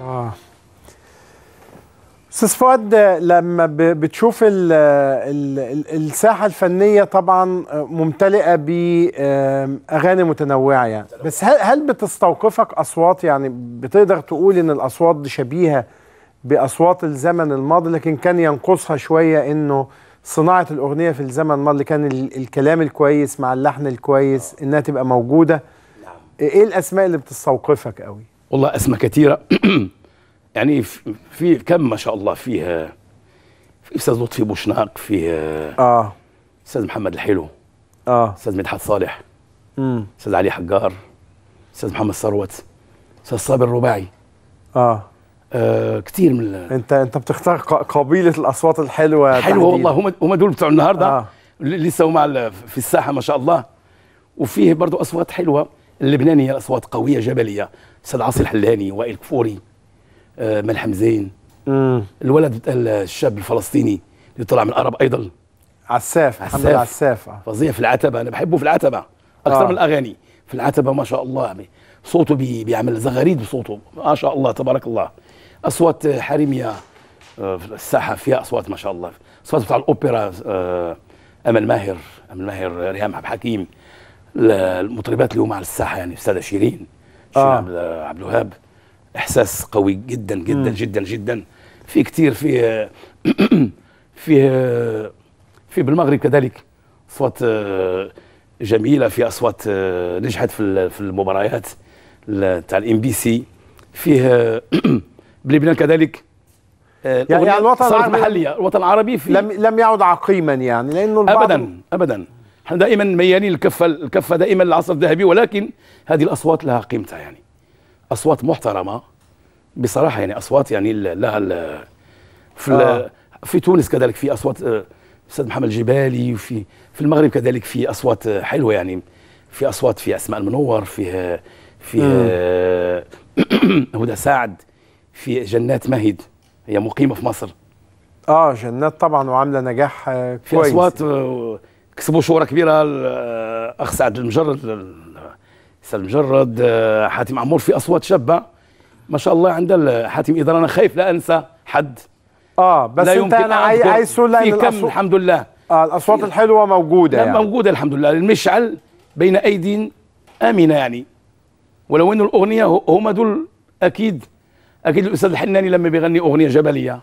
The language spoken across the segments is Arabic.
آه. استاذ فؤاد لما بتشوف الـ الـ الساحه الفنيه طبعا ممتلئه باغاني متنوعه يعني بس هل هل بتستوقفك اصوات يعني بتقدر تقول ان الاصوات دي شبيهه باصوات الزمن الماضي لكن كان ينقصها شويه انه صناعه الاغنيه في الزمن الماضي كان الكلام الكويس مع اللحن الكويس انها تبقى موجوده نعم. ايه الاسماء اللي بتستوقفك قوي والله اسماء كثيره يعني في كم ما شاء الله فيها في استاذ لطفي بوشناق في اه استاذ محمد الحلو اه استاذ مدحت صالح امم استاذ علي حجار استاذ محمد ثروت استاذ صابر الرباعي اه آه كتير من انت انت بتختار قبيله الاصوات الحلوه حلوه والله هم هم دول بتوع النهارده آه. لسه هم في الساحه ما شاء الله وفيه برضو اصوات حلوه اللبنانيه اصوات قويه جبليه استاذ عاصي الحلاني وائل كفوري آه ملحم زين الولد الشاب الفلسطيني اللي طلع من العرب ايضا عساف عساف عساف فظيع في العتبه انا بحبه في العتبه اكثر آه. من الاغاني في العتبه ما شاء الله يعني صوته بي بيعمل زغاريد بصوته ما شاء الله تبارك الله اصوات حريميه آه، في الساحه فيها اصوات ما شاء الله اصوات بتاع الاوبرا آه، امل ماهر امل ماهر ريهام عبد الحكيم المطربات اليوم على الساحه يعني استاذه شيرين آه. شيرين آه. عبد الوهاب احساس قوي جدا جدا م. جدا جدا في كثير في في في بالمغرب كذلك اصوات آه، جميله في اصوات آه، نجحت في في المباريات تاع الام بي سي فيه بلبنان كذلك يعني, يعني الوطن العربي محلية الوطن العربي في لم لم يعد عقيما يعني لانه ابدا ابدا احنا دائما ميالين الكفه الكفه دائما العصر الذهبي ولكن هذه الاصوات لها قيمتها يعني اصوات محترمه بصراحه يعني اصوات يعني لها في آه. في تونس كذلك في اصوات آه، استاذ محمد الجبالي وفي في المغرب كذلك في اصوات حلوه يعني في اصوات في اسماء المنور في في آه، هدى سعد في جنات مهد هي مقيمه في مصر اه جنات طبعا وعامله نجاح كويس آه، في اصوات كسبوا شهره كبيره الاخ سعد المجرد سعد المجرد آه، حاتم عمور في اصوات شابه ما شاء الله عند حاتم اذا انا خايف لا انسى حد اه بس لا انت انا عايز في كم الحمد لله اه الاصوات الحلوه موجوده يعني موجوده الحمد لله المشعل بين ايدي امنه يعني ولو ان الاغنيه هما دول اكيد اكيد الاستاذ الحناني لما بيغني اغنيه جبليه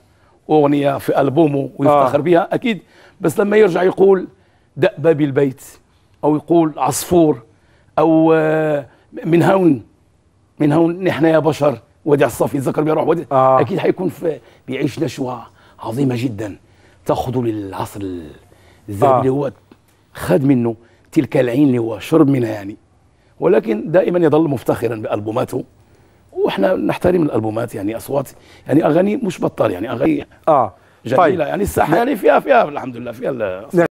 اغنيه في البومه ويفتخر آه. بها اكيد بس لما يرجع يقول دق باب البيت أو يقول عصفور أو آه، من هون من هون نحن يا بشر وديع الصافي الذكر بيروح وديع آه. أكيد حيكون في بيعيش نشوة عظيمة جدا تأخذه للعصر الذهبي آه. اللي هو خد منه تلك العين اللي هو شرب منها يعني ولكن دائما يظل مفتخرا بألبوماته واحنا نحترم الالبومات يعني اصوات يعني اغاني مش بطال يعني اغاني اه طيب. جميله طيب. يعني الساحه يعني فيها فيها الحمد لله فيها نعم.